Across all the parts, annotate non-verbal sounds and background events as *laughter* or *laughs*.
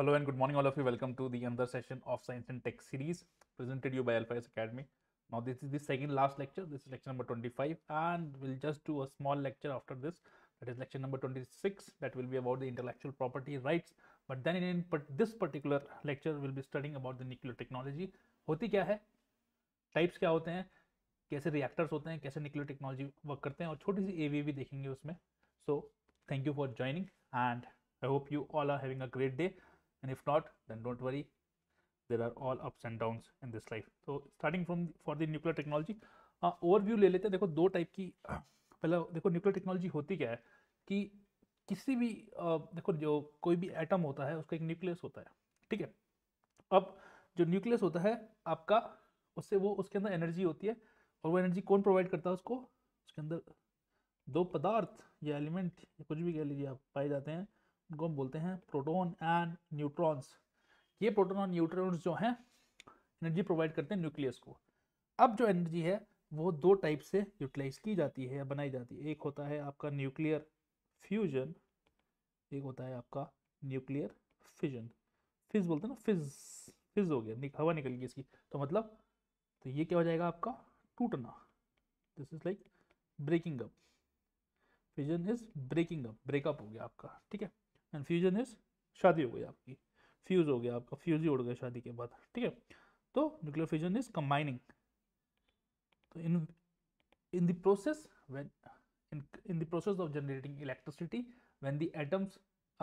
Hello and good morning all of you. Welcome to the another session of Science and Tech series presented to you by Alpha S Academy. Now this is the second last lecture. This is lecture number 25 and we'll just do a small lecture after this. That is lecture number 26 that will be about the intellectual property rights. But then in this particular lecture we'll be studying about the nuclear technology. What is it? है types क्या होते हैं reactors reactors होते हैं nuclear technology technology work करते हैं और छोटी सी एवी भी देखेंगे उसमें so thank you for joining and I hope you all are having a and if not then don't worry there are all ups and downs in this life so starting from for the nuclear technology overview हाँ, uh, ले लेते हैं देखो दो type की पहला देखो nuclear technology होती क्या है कि किसी भी uh, देखो जो कोई भी एटम होता है उसका एक न्यूक्लियस होता है ठीक है अब जो न्यूक्लियस होता है आपका उससे वो उसके अंदर एनर्जी होती है और वो एनर्जी कौन प्रोवाइड करता है उसको उसके अंदर दो पदार्थ या एलिमेंट या कुछ भी कह लीजिए आप पाए जाते हैं इनको हम बोलते हैं प्रोटोन एंड न्यूट्रॉन्स ये प्रोटोन और न्यूट्रॉन्स जो हैं एनर्जी प्रोवाइड करते हैं न्यूक्लियस को अब जो एनर्जी है वो दो टाइप से यूटिलाइज की जाती है बनाई जाती है एक होता है आपका न्यूक्लियर फ्यूजन एक होता है आपका न्यूक्लियर फिजन फिज बोलते हैं ना फिज फिज हो गया निक, हवा निकल गई इसकी तो मतलब तो ये क्या हो जाएगा आपका टूटना this is like breaking up fission is breaking up breakup हो गया आपका ठीक है फ्यूजन इज शादी हो गई आपकी फ्यूज हो गया आपका फ्यूज ही उड़ गया शादी के बाद ठीक है तो न्यूक्लियर फ्यूजन इज कंबाइनिंग तो in in the process when in in the process of generating electricity when the atoms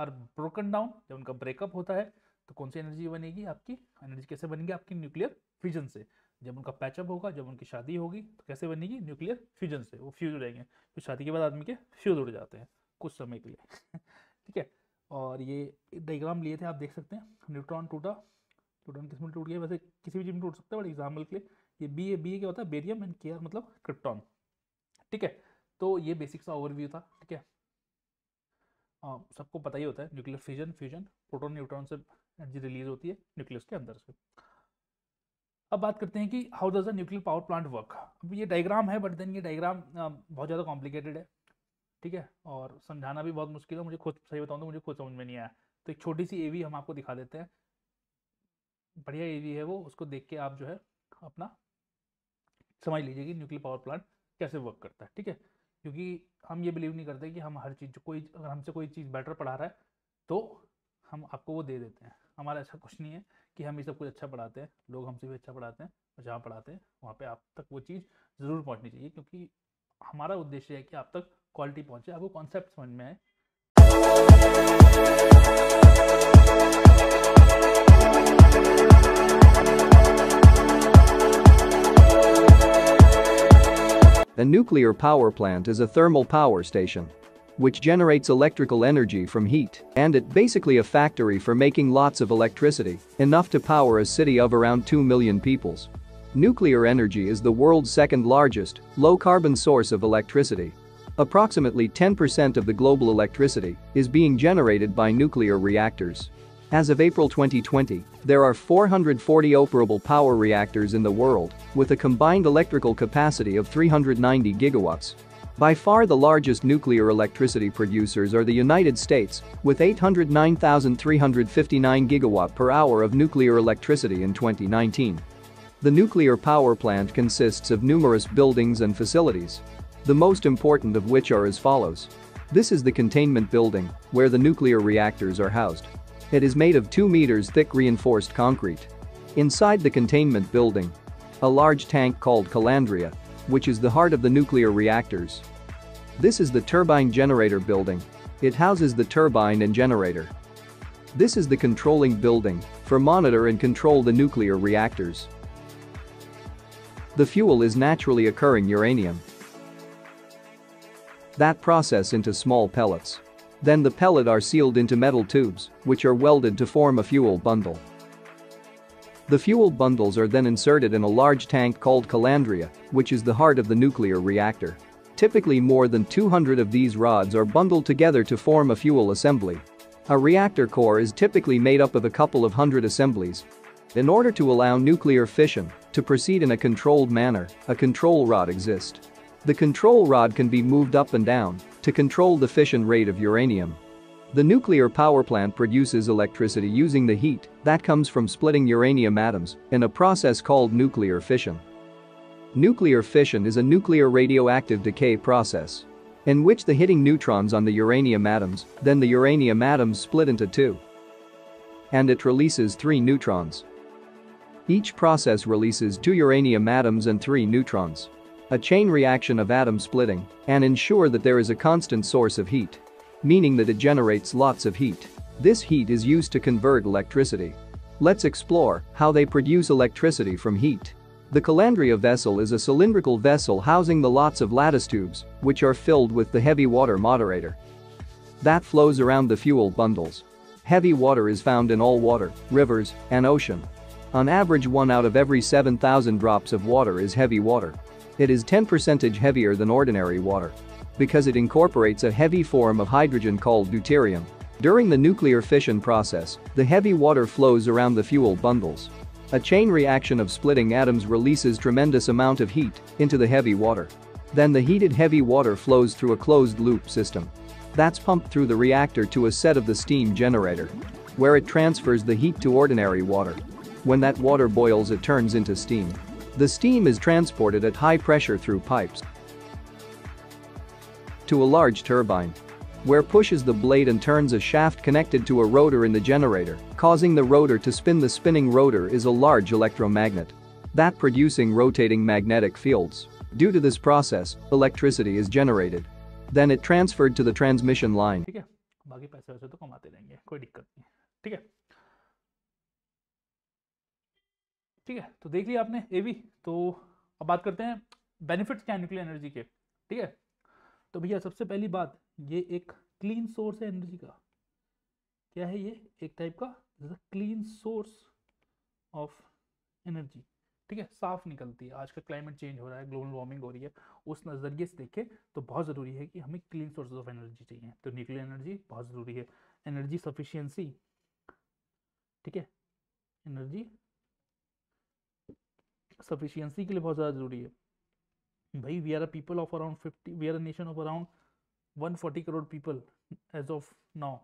are broken जब उनका ब्रेकअप होता है तो कौन सी एनर्जी बनेगी आपकी एनर्जी कैसे बनेगी आपकी न्यूक्लियर फ्यूजन से जब उनका पैचअप होगा जब उनकी शादी होगी तो कैसे बनेगी न्यूक्लियर फ्यूजन से वो फ्यूज उड़ेंगे तो शादी के बाद आदमी के फ्यूज उड़ जाते हैं कुछ समय के लिए *laughs* ठीक है और ये डाइग्राम लिए थे आप देख सकते हैं न्यूट्रॉन टूटा न्यूट्रॉन किस में टूट गया वैसे किसी भी चीज में टूट सकता है बट एग्जाम्पल के लिए ये बी ए बी ए क्या होता है बेरियम एंड के मतलब क्रिप्टॉन ठीक है तो ये बेसिक सा ओवरव्यू था ठीक है सबको पता ही होता है nuclear fusion fusion proton neutron से एनर्जी रिलीज होती है न्यूक्लियस के अंदर से अब बात करते हैं कि how does a nuclear power plant work अब ये डायग्राम है बट देन ये डायग्राम बहुत ज़्यादा कॉम्प्लिकेटेड है ठीक है और समझाना भी बहुत मुश्किल है मुझे खुद सही बताऊँ तो मुझे खुद समझ में नहीं आया तो एक छोटी सी ए हम आपको दिखा देते हैं बढ़िया ए है वो उसको देख के आप जो है अपना समझ लीजिए कि न्यूक्लियर पावर प्लांट कैसे वर्क करता है ठीक है क्योंकि हम ये बिलीव नहीं करते कि हम हर चीज़ कोई अगर हमसे कोई चीज़ बेटर पढ़ा रहा है तो हम आपको वो दे देते हैं हमारा ऐसा कुछ नहीं है कि हम ये सब कुछ अच्छा पढ़ाते हैं लोग हमसे भी अच्छा पढ़ाते हैं और जहाँ पढ़ाते हैं वहाँ पे आप तक वो चीज़ ज़रूर पहुँचनी चाहिए क्योंकि हमारा उद्देश्य है कि आप तक क्वालिटी पहुंचे कॉन्सेप्ट समझ में आए A nuclear power plant is a thermal power station which generates electrical energy from heat, and it basically a factory for making lots of electricity, enough to power a city of around 2 million peoples. Nuclear energy is the world's second largest, low-carbon source of electricity Approximately 10% of the global electricity is being generated by nuclear reactors. As of April 2020, there are 440 operable power reactors in the world, with a combined electrical capacity of 390 gigawatts. By far the largest nuclear electricity producers are the United States, with 809,359 gigawatt per hour of nuclear electricity in 2019. The nuclear power plant consists of numerous buildings and facilities, the most important of which are as follows. This is the containment building, where the nuclear reactors are housed. It is made of 2 meters thick reinforced concrete. Inside the containment building, a large tank called Calandria, which is the heart of the nuclear reactors. This is the turbine generator building. It houses the turbine and generator. This is the controlling building for monitor and control the nuclear reactors. The fuel is naturally occurring uranium that process into small pellets. Then the pellet are sealed into metal tubes, which are welded to form a fuel bundle. The fuel bundles are then inserted in a large tank called calandria, which is the heart of the nuclear reactor. Typically more than 200 of these rods are bundled together to form a fuel assembly. A reactor core is typically made up of a couple of hundred assemblies. In order to allow nuclear fission to proceed in a controlled manner, a control rod exists. The control rod can be moved up and down to control the fission rate of uranium. The nuclear power plant produces electricity using the heat that comes from splitting uranium atoms in a process called nuclear fission. Nuclear fission is a nuclear radioactive decay process in which the hitting neutrons on the uranium atoms, then the uranium atoms split into two. And it releases three neutrons. Each process releases two uranium atoms and three neutrons a chain reaction of atom splitting, and ensure that there is a constant source of heat. Meaning that it generates lots of heat. This heat is used to convert electricity. Let's explore how they produce electricity from heat. The calandria vessel is a cylindrical vessel housing the lots of lattice tubes, which are filled with the heavy water moderator. That flows around the fuel bundles. Heavy water is found in all water, rivers, and ocean. On average one out of every 7,000 drops of water is heavy water. It is 10% heavier than ordinary water. Because it incorporates a heavy form of hydrogen called deuterium. During the nuclear fission process, the heavy water flows around the fuel bundles. A chain reaction of splitting atoms releases tremendous amount of heat into the heavy water. Then the heated heavy water flows through a closed-loop system. That's pumped through the reactor to a set of the steam generator, where it transfers the heat to ordinary water. When that water boils it turns into steam. The steam is transported at high pressure through pipes to a large turbine where pushes the blade and turns a shaft connected to a rotor in the generator, causing the rotor to spin the spinning rotor is a large electromagnet. That producing rotating magnetic fields. Due to this process, electricity is generated. Then it transferred to the transmission line. ठीक है तो देख लिया आपने ए भी तो अब बात करते हैं बेनिफिट्स क्या न्यूक्लियर एनर्जी के ठीक है तो भैया सबसे पहली बात ये एक क्लीन सोर्स है एनर्जी का क्या है ये एक टाइप का क्लीन सोर्स ऑफ एनर्जी ठीक है साफ निकलती है आज का क्लाइमेट चेंज हो रहा है ग्लोबल वार्मिंग हो रही है उस नज़रिए से देखें तो बहुत ज़रूरी है कि हमें क्लीन सोर्स ऑफ एनर्जी चाहिए तो न्यूक्लियर एनर्जी बहुत ज़रूरी है एनर्जी सफिशियंसी ठीक है एनर्जी सफिशियंसी के लिए बहुत ज़्यादा ज़रूरी है भाई we are a people of around fifty we are a nation of around one forty crore people as of now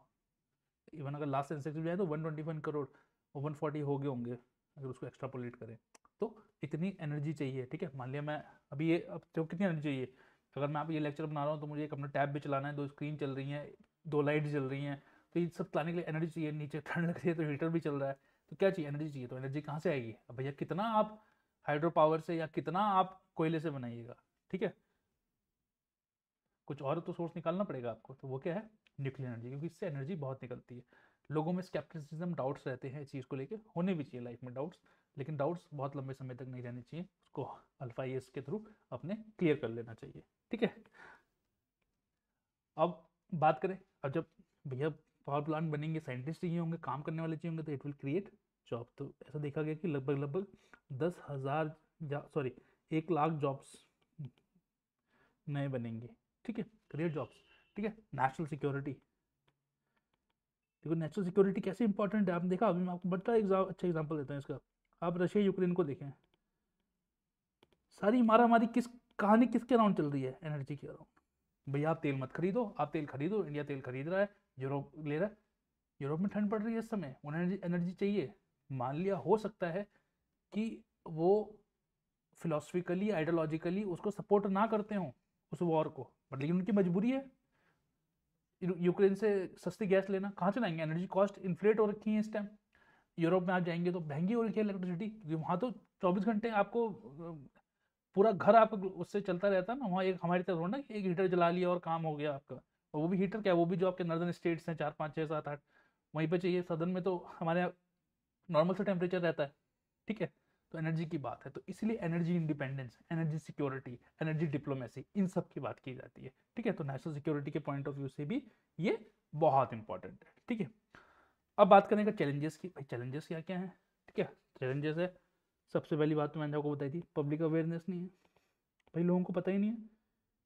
even अगर लास्ट सेंसेक्स भी आए तो वन ट्वेंटी वन करोड़ और वन फोर्टी हो गए होंगे अगर उसको एक्स्ट्रापोलेट करें तो इतनी एनर्जी चाहिए ठीक है मान लिया मैं अभी ये अब तो कितनी एनर्जी चाहिए अगर मैं आप ये लेक्चर बना रहा हूँ तो मुझे एक अपना टैब भी चलाना है दो स्क्रीन चल रही है दो लाइट जल रही हैं तो ये सब चलाने के लिए एनर्जी चाहिए नीचे ठंड लग रही है तो हीटर भी चल रहा है तो क्या चाहिए एनर्जी चाहिए तो एनर्जी कहाँ से आएगी अब भैया कितना आप हाइड्रो पावर से या कितना आप कोयले से बनाइएगा ठीक है कुछ और तो सोर्स निकालना पड़ेगा आपको तो वो क्या है न्यूक्लियर एनर्जी क्योंकि इससे एनर्जी बहुत निकलती है लोगों में स्केप्टिसिज्म डाउट्स रहते हैं इस चीज़ को लेके होने भी चाहिए लाइफ में डाउट्स लेकिन डाउट्स बहुत लंबे समय तक नहीं रहने चाहिए उसको अल्फा एस के थ्रू अपने क्लियर कर लेना चाहिए ठीक है अब बात करें अब जब भैया पावर प्लांट बनेंगे साइंटिस्ट ही होंगे काम करने वाले चाहिए होंगे तो इट विल क्रिएट जॉब तो ऐसा देखा गया कि लगभग लगभग दस हज़ार सॉरी एक लाख जॉब्स नए बनेंगे ठीक है करियर जॉब्स ठीक है नेशनल सिक्योरिटी देखो नेशनल सिक्योरिटी कैसे इंपॉर्टेंट है आपने देखा अभी मैं आपको बड़ा एक अच्छा एग्जाम्पल देता हूँ इसका आप रशिया यूक्रेन को देखें सारी मारा मारी किस कहानी किसके अराउंड चल रही है एनर्जी के अराउंड भैया आप तेल मत खरीदो आप तेल खरीदो इंडिया तेल खरीद रहा है यूरोप ले रहा है यूरोप में ठंड पड़ रही है इस समय उन्हें एनर्जी, एनर्जी चाहिए मान लिया हो सकता है कि वो फिलोसफिकली आइडियोलॉजिकली उसको सपोर्ट ना करते हों उस वॉर को बट लेकिन उनकी मजबूरी है यूक्रेन से सस्ती गैस लेना कहाँ से लाएंगे एनर्जी कॉस्ट इन्फ्लेट हो रखी है इस टाइम यूरोप में आप जाएंगे तो महंगी हो रखी है इलेक्ट्रिसिटी क्योंकि वहाँ तो चौबीस घंटे आपको पूरा घर आप उससे चलता रहता है ना वहाँ एक हमारी तरफ ना एक हीटर जला लिया और काम हो गया आपका और वो भी हीटर क्या वो भी जो आपके नर्दर्न स्टेट्स हैं चार पाँच छः सात आठ वहीं पर चाहिए सदन में तो हमारे नॉर्मल से टेम्परेचर रहता है ठीक है तो एनर्जी की बात है तो इसलिए energy independence energy security energy diplomacy इन सब की बात की जाती है ठीक है तो नेशनल सिक्योरिटी के पॉइंट ऑफ व्यू से भी ये बहुत इंपॉर्टेंट है ठीक है अब बात करेंगे चैलेंजेस की भाई चैलेंजेस क्या क्या है ठीक है चैलेंजेस है सबसे पहली बात तो मैंने आपको बताई थी पब्लिक अवेयरनेस नहीं है भाई लोगों को पता ही नहीं है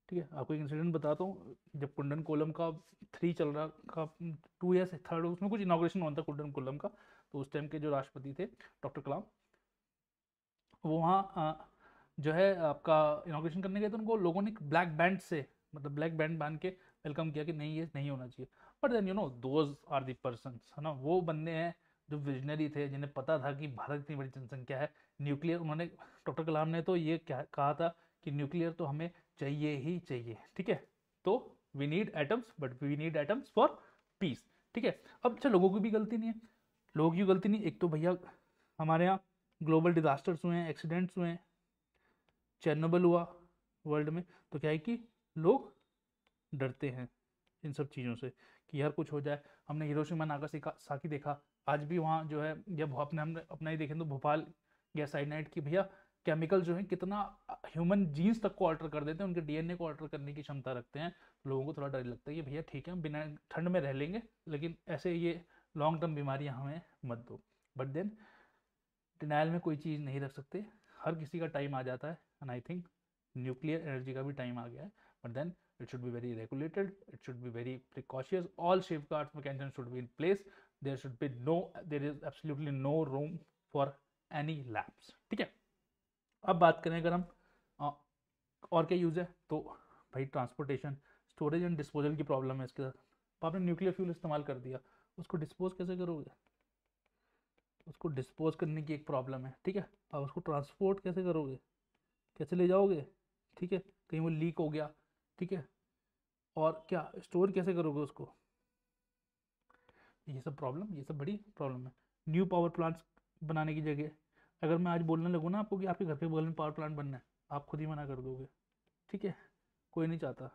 ठीक है आपको एक इंसिडेंट बताता हूँ जब कुंडन कोलम का थ्री चल रहा का टू ईयर्स थर्ड उसमें कुछ इनाग्रेशन होता था कुंडन कोलम का तो उस टाइम के जो राष्ट्रपति थे डॉक्टर कलाम वो वहाँ जो है आपका इनोग्रेशन करने गए तो उनको लोगों ने ब्लैक बैंड से मतलब ब्लैक बैंड बांध के वेलकम किया कि नहीं ये नहीं होना चाहिए but then you know those are the person है ना वो बंदे हैं जो विजनरी थे जिन्हें पता था कि भारत इतनी बड़ी जनसंख्या है न्यूक्लियर उन्होंने डॉक्टर कलाम ने तो ये कहा था कि न्यूक्लियर तो हमें चाहिए ही चाहिए ठीक है तो we need atoms but we need atoms for peace ठीक है अब अच्छा लोगों की भी गलती नहीं है लोगों की गलती नहीं एक तो भैया हमारे यहाँ ग्लोबल डिज़ास्टर्स हुए हैं एक्सीडेंट्स हुए हैं चैनबल हुआ वर्ल्ड में तो क्या है कि लोग डरते हैं इन सब चीज़ों से कि यार कुछ हो जाए हमने हिरोशिमा नागासाकी साकी देखा आज भी वहाँ जो है जब अपने हमने अपना ही देखें तो भोपाल या साइड नाइट की भैया केमिकल जो है कितना ह्यूमन जीन्स तक को ऑल्टर कर देते हैं उनके डीएनए को ऑल्टर करने की क्षमता रखते हैं लोगों को थोड़ा डर लगता है ये भैया ठीक है हम बिना ठंड में रह लेंगे लेकिन ऐसे ये लॉन्ग टर्म बीमारियाँ हमें मत दो बट देन डिनाइल में कोई चीज़ नहीं रख सकते हर किसी का टाइम आ जाता है and I think nuclear energy का भी टाइम आ गया है but then should be very regulated it should be very precautious all all safeguards mechanisms should be in place there should be no there is absolutely no room for any lapse ठीक है अब बात करें अगर हम और क्या use है तो भाई ट्रांसपोर्टेशन स्टोरेज एंड डिस्पोजल की प्रॉब्लम है इसके साथ तो आपने न्यूक्लियर फ्यूल इस्तेमाल कर दिया उसको डिस्पोज कैसे करोगे उसको डिस्पोज करने की एक प्रॉब्लम है ठीक है अब उसको ट्रांसपोर्ट कैसे करोगे कैसे ले जाओगे ठीक है कहीं वो लीक हो गया ठीक है और क्या स्टोर कैसे करोगे उसको ये सब प्रॉब्लम ये सब बड़ी प्रॉब्लम है न्यू पावर प्लांट्स बनाने की जगह अगर मैं आज बोलने लगूँ ना आपको कि आपके घर पे बगल में पावर प्लांट बनना है आप खुद ही मना कर दोगे ठीक है कोई नहीं चाहता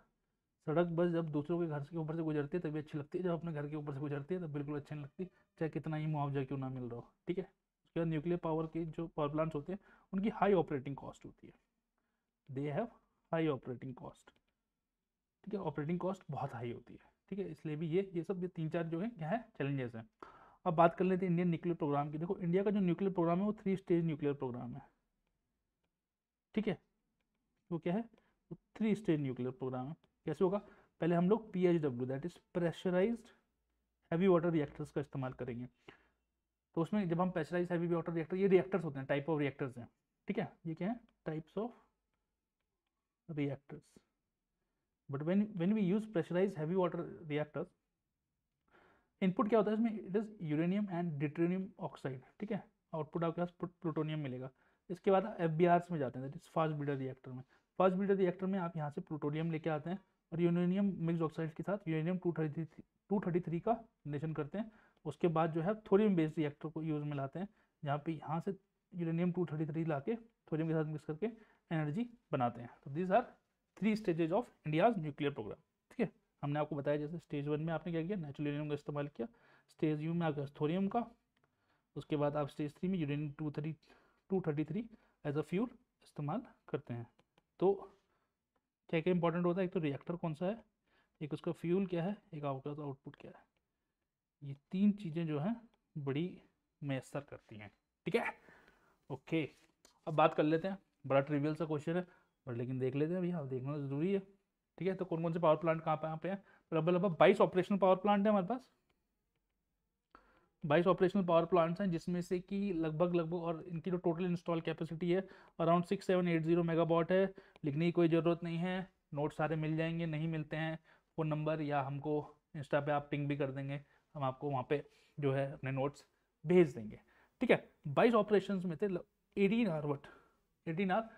सड़क बस जब दूसरों के घर के ऊपर से गुजरती है तभी अच्छी लगती है जब अपने घर के ऊपर से गुजरती है तो बिल्कुल अच्छी नहीं लगती चाहे कितना ही मुआवजा क्यों ना मिल रहा हो ठीक है उसके बाद न्यूक्लियर पावर के जो पावर प्लांट्स होते हैं उनकी हाई ऑपरेटिंग कॉस्ट होती है they have high operating cost ठीक है ऑपरेटिंग कॉस्ट बहुत हाई होती है ठीक है इसलिए भी ये ये सब ये तीन चार जो है क्या है चैलेंजेस हैं अब बात कर लेते हैं इंडियन न्यूक्लियर प्रोग्राम की देखो इंडिया का जो न्यूक्लियर प्रोग्राम है वो थ्री स्टेज न्यूक्लियर प्रोग्राम है ठीक है वो क्या है वो थ्री स्टेज न्यूक्लियर प्रोग्राम है कैसे होगा पहले हम लोग P H W that is pressurise heavy water reactors का इस्तेमाल करेंगे तो उसमें जब हम प्रेशराइज हैवी वाटर रिएक्टर ये रिएक्टर्स होते हैं टाइप ऑफ रिएक्टर्स हैं ठीक है ये क्या है types of reactors but when when we use pressurise heavy water reactors input क्या होता है इसमें इट इज यूरेनियम एंड डिट्रेनियम ऑक्साइड ठीक है आउटपुट आपके पास प्लूटोनियम मिलेगा इसके बाद एफ में जाते हैं that is fast breeder reactor में फास्ट बिल्डर रिएक्टर में आप यहाँ से प्लूटोनियम लेके आते हैं और यूनियम मिक्स ऑक्साइड के साथ uranium two thirty two thirty three का नेशन करते हैं उसके बाद जो है थोरियम बेस्ड रिएक्टर को यूज़ में लाते हैं जहाँ पे यहाँ से यूरेनियम टू थर्टी थ्री ला के थोरियम के साथ मिक्स करके एनर्जी बनाते हैं तो these are three stages of India's nuclear programme ठीक है हमने आपको बताया जैसे स्टेज वन में आपने क्या किया नेचुरल यूरेनियम का इस्तेमाल किया स्टेज यू में आपका थोरियम का उसके बाद आप स्टेज थ्री में uranium two thirty two thirty three as a fuel इस्तेमाल करते हैं तो क्या क्या इंपॉर्टेंट होता है एक तो रिएक्टर कौन सा है एक उसका फ्यूल क्या है एक आउटर आउटपुट तो क्या है ये तीन चीज़ें जो हैं बड़ी मैसर करती हैं ठीक है ओके अब बात कर लेते हैं बड़ा ट्रिवियल सा क्वेश्चन है बट लेकिन देख लेते हैं भैया हाँ, देखना तो ज़रूरी है ठीक है तो कौन कौन से पावर प्लांट कहाँ पे यहाँ पे हैं लगभग लगभग बाईस ऑपरेशनल पावर प्लांट है हमारे पास बाईस ऑपरेशनल पावर प्लांट्स हैं जिसमें से कि लगभग लगभग और इनकी जो तो टोटल इंस्टॉल कैपेसिटी है around six seven eight zero megawatt है लिखने की कोई ज़रूरत नहीं है नोट सारे मिल जाएंगे नहीं मिलते हैं फ़ोन नंबर या हमको इंस्टा पे आप पिंग भी कर देंगे हम आपको वहाँ पे जो है अपने नोट्स भेज देंगे ठीक है बाईस ऑपरेशन में थे eighteen are what eighteen are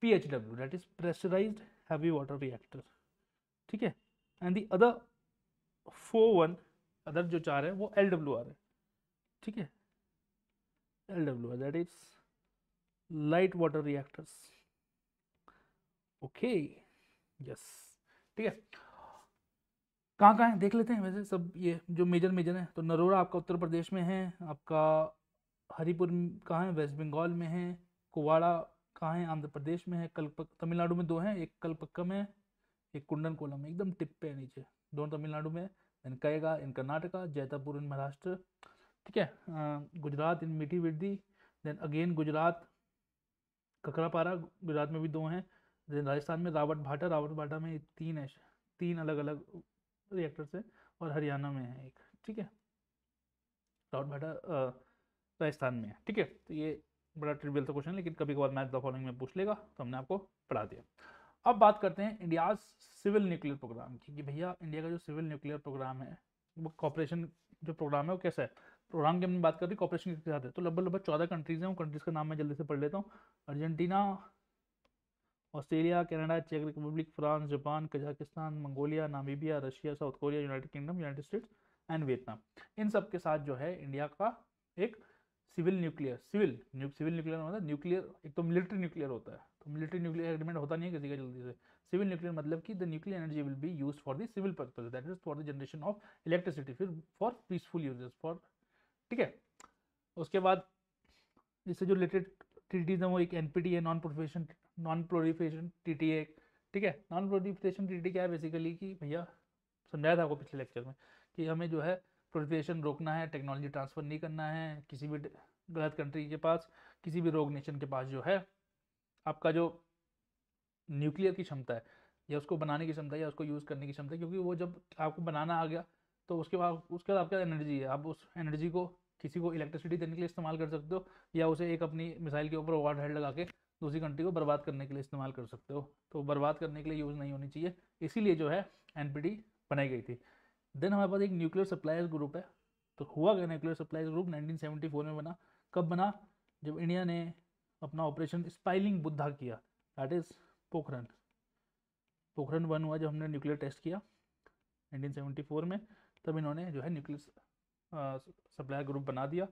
P H W that is pressurise heavy water reactor ठीक है and the other four one other जो चार है वो एल डब्ल्यू आर है ठीक है L W R that is light water reactors okay yes ठीक है कहाँ कहाँ है देख लेते हैं वैसे सब ये जो मेजर मेजर हैं तो नरोरा आपका उत्तर प्रदेश में है आपका हरिपुर कहाँ है वेस्ट बंगाल में है कुवाड़ा कहाँ है आंध्र प्रदेश में है कल्पक तमिलनाडु में दो हैं एक कल्पक्कम है एक कुंडन कोलम है एकदम टिप पे है नीचे दोनों तमिलनाडु में इन कहेगा इन कर्नाटका जैतापुर इन महाराष्ट्र ठीक है Gujarat in Mithi Virdi then again Gujarat Kakrapar Gujarat में भी दो हैं देन राजस्थान में रावट भाटा रावट भाटा में तीन है तीन अलग अलग रिएक्टर्स हैं और हरियाणा में है एक ठीक है रावट भाटा राजस्थान में है ठीक है तो ये बड़ा ट्रिवियल था क्वेश्चन लेकिन कभी कभार मैथ द फॉलोइंग में पूछ लेगा तो हमने आपको पढ़ा दिया अब बात करते हैं इंडिया सिविल न्यूक्लियर प्रोग्राम की कि भैया इंडिया का जो सिविल न्यूक्लियर प्रोग्राम है वो कॉपरेशन जो प्रोग्राम है वो कैसा है प्रोग्राम की हमने बात कर दी कॉपरेशन के साथ है तो लगभग लगभग चौदह कंट्रीज हैं उन कंट्रीज का नाम मैं जल्दी से पढ़ लेता हूँ अर्जेंटीना ऑस्ट्रेलिया कनाडा चेक Republic France Japan Kazakhstan Mongolia Namibia Russia South Korea United Kingdom United States and Vietnam इन सब के साथ जो है इंडिया का एक civil nuclear civil civil nuclear मतलब न्यूक्लियर एक तो मिलिट्री न्यूक्लियर होता है तो मिलिट्री न्यूक्लियर एग्रीमेंट होता नहीं है किसी का जल्दी से सिविल न्यूक्लियर मतलब कि the nuclear energy will be use for the civil purpose that is for the generation of electricity फिर फॉर पीसफुल यूजेस फॉर ठीक है उसके बाद इससे जो रिलेटेड ट्रीटीज हैं वो एक एन है नॉन प्रोफेशन नॉन प्रोलिफेशन टी टी ठीक है नॉन प्रोलिफेशन टी टी क्या है बेसिकली कि भैया समझाया था आपको पिछले लेक्चर में कि हमें जो है प्रोलिफरेशन रोकना है टेक्नोलॉजी ट्रांसफ़र नहीं करना है किसी भी गलत कंट्री के पास किसी भी रोग नेशन के पास जो है आपका जो न्यूक्लियर की क्षमता है या उसको बनाने की क्षमता है या उसको यूज़ करने की क्षमता है क्योंकि वो जब आपको बनाना आ गया तो उसके बाद उसके बाद आपका एनर्जी है आप उस एनर्जी को किसी को इलेक्ट्रिसिटी देने के लिए इस्तेमाल कर सकते हो या उसे एक अपनी मिसाइल के ऊपर ओवर हेड लगा के दूसरी कंट्री को बर्बाद करने के लिए इस्तेमाल कर सकते हो तो बर्बाद करने के लिए यूज़ नहीं होनी चाहिए इसीलिए जो है एन बनाई गई थी देन हमारे पास एक न्यूक्लियर सप्लायर ग्रुप है तो हुआ गया न्यूक्लियर सप्लाई ग्रुप 1974 में बना कब बना जब इंडिया ने अपना ऑपरेशन स्पाइलिंग बुद्धा किया that is Pokhran Pokhran one हुआ जब हमने न्यूक्लियर टेस्ट किया 1974 में तब इन्होंने जो है न्यूक्लियर सप्लायर ग्रुप बना दिया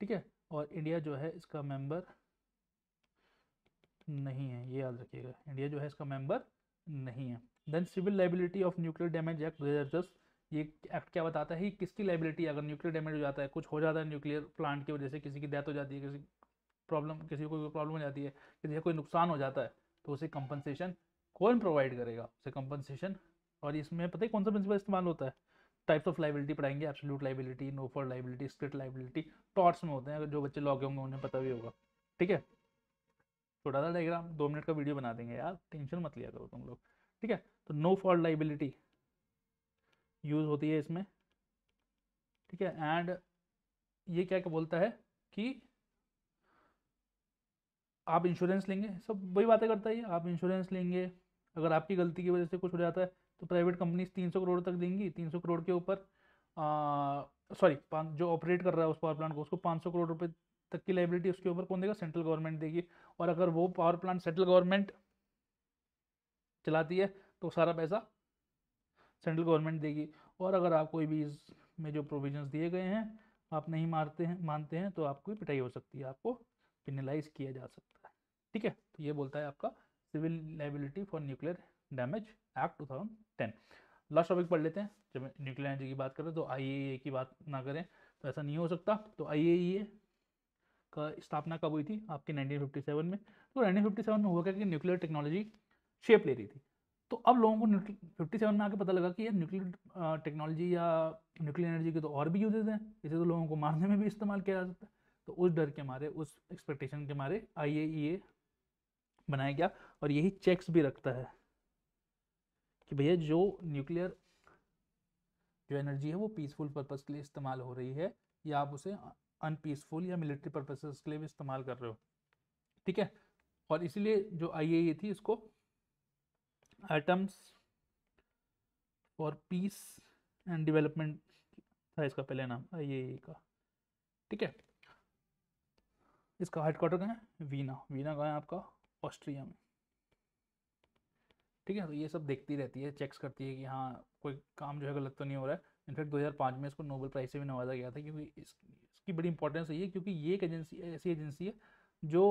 ठीक है और इंडिया जो है इसका मेम्बर नहीं है ये याद रखिएगा इंडिया जो है इसका मेंबर नहीं है then civil liability of nuclear damage act दो हजार दस ये एक्ट क्या बताता है किसकी लाइबिलिटी अगर न्यूक्लियर डैमेज हो जाता है कुछ हो जाता है न्यूक्लियर प्लांट की वजह से किसी की डेथ हो जाती है किसी प्रॉब्लम किसी को कोई प्रॉब्लम हो जाती है किसी का कोई नुकसान हो जाता है तो उसे कंपनसेशन कौन प्रोवाइड करेगा उसे कंपनसेशन और इसमें पता है कौन सा प्रिंसिपल इस्तेमाल होता है टाइप्स ऑफ लाइबिलिटी पढ़ाएंगे absolute liability no fault liability strict liability torts में होते हैं अगर जो बच्चे लॉगे होंगे उन्हें पता भी होगा ठीक है छोटा सा डायग्राम दो मिनट का वीडियो बना देंगे यार टेंशन मत लिया करो तुम लोग ठीक है तो नो फॉर लाइबिलिटी यूज़ होती है इसमें ठीक है एंड ये क्या क्या बोलता है कि आप इंश्योरेंस लेंगे सब वही बातें करता है आप इंश्योरेंस लेंगे अगर आपकी गलती की वजह से कुछ हो जाता है तो प्राइवेट कंपनीज तीन सौ करोड़ तक देंगी तीन सौ करोड़ के ऊपर सॉरी जो ऑपरेट कर रहा है उस पावर प्लांट को उसको पाँच सौ करोड़ रुपये तक की लाइबिलिटी उसके ऊपर कौन देगा सेंट्रल गवर्नमेंट देगी और अगर वो पावर प्लांट सेंट्रल गवर्नमेंट चलाती है तो सारा पैसा सेंट्रल गवर्नमेंट देगी और अगर आप कोई भी इसमें जो प्रोविजंस दिए गए हैं आप नहीं मारते हैं मानते हैं तो आपकी पिटाई हो सकती है आपको पिनलाइज किया जा सकता है ठीक है तो ये बोलता है आपका civil liability for nuclear damage act ten last topic पढ़ लेते हैं जब न्यूक्लियर एनर्जी की बात करें तो आई e की बात ना करें तो ऐसा नहीं हो सकता तो आई e का स्थापना कब हुई थी आपके 1957 में तो 1957 में हुआ क्या कि न्यूक्लियर टेक्नोलॉजी शेप ले रही थी तो अब लोगों को फिफ्टी सेवन में आके पता लगा कि यार न्यूक्लियर टेक्नोलॉजी या न्यूक्लियर एनर्जी के तो और भी यूजेज हैं इसे तो लोगों को मारने में भी इस्तेमाल किया जा सकता है तो उस डर के मारे उस एक्सपेक्टेशन के मारे आई ए e बनाया गया और यही चेक्स भी रखता है कि भैया जो न्यूक्लियर जो एनर्जी है वो पीसफुल पर्पज़ के लिए इस्तेमाल हो रही है या आप उसे अनपीसफुल या मिलिट्री पर्पसेस के लिए भी इस्तेमाल कर रहे हो ठीक है और इसीलिए जो आई ए e थी इसको atoms for peace and development था इसका पहले नाम ए हाँ, का ठीक है इसका हेडक्वार्टर कहाँ है वीना वीना कहाँ है आपका ऑस्ट्रिया में ठीक है तो ये सब देखती रहती है चेक्स करती है कि हाँ कोई काम जो है गलत तो नहीं हो रहा है इनफैक्ट 2005 में इसको नोबेल प्राइज़ से भी नवाजा गया था क्योंकि इस, इसकी बड़ी इंपॉर्टेंस है क्योंकि ये एक एजेंसी ऐसी एजेंसी है जो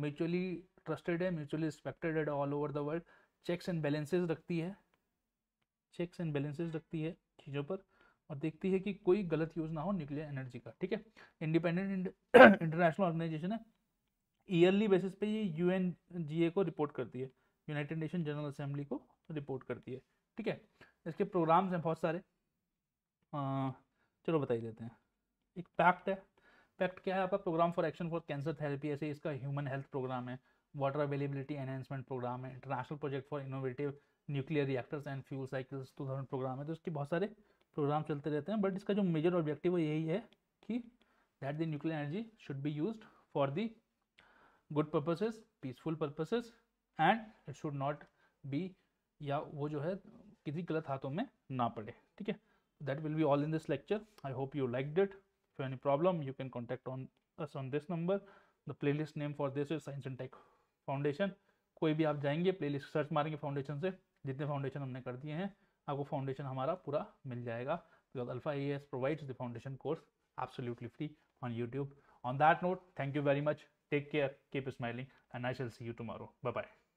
म्यूचुअली ट्रस्टेड है म्यूचुअली रिस्पेक्टेड है all over the world checks and balances रखती है चेक्स एंड बैलेंसेज रखती है चीज़ों पर और देखती है कि कोई गलत यूज़ ना हो न्यूक्लियर एनर्जी का ठीक है इंडिपेंडेंट इंटरनेशनल ऑर्गेनाइजेशन है ईयरली बेसिस पे ये यू को रिपोर्ट करती है यूनाइटेड नेशन जनरल असेंबली को रिपोर्ट करती है ठीक है इसके प्रोग्राम्स हैं बहुत सारे आ, चलो बताई देते हैं एक पैक्ट है पैक्ट क्या है आपका programme for action for cancer therapy ऐसे इसका ह्यूमन हेल्थ प्रोग्राम है वाटर अवेलेबिलिटी एनहेंसमेंट प्रोग्राम है international project for innovative nuclear reactors and fuel cycles two thousand programme है तो इसके बहुत सारे प्रोग्राम चलते रहते हैं बट इसका जो मेजर ऑब्जेक्टिव है यही है कि that the nuclear energy should be use for the good purposes peaceful purposes and it should not be या वो जो है किसी गलत हाथों में ना पड़े ठीक है that will be all in this lecture I hope you like it for any problem you can contact on us on this number the playlist name for this is science and tech foundation कोई भी आप जाएंगे playlist search मारेंगे foundation से जितने foundation हमने कर दिए हैं आपको फाउंडेशन हमारा पूरा मिल जाएगा because Alpha A S provides the foundation course absolutely free on YouTube on that note thank you very much take care keep smiling and I shall see you tomorrow bye bye